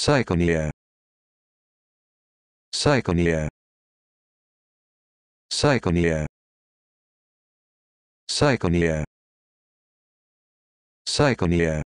Psychonia. Psychonia. Psychonia. Psychonia. Psychonia.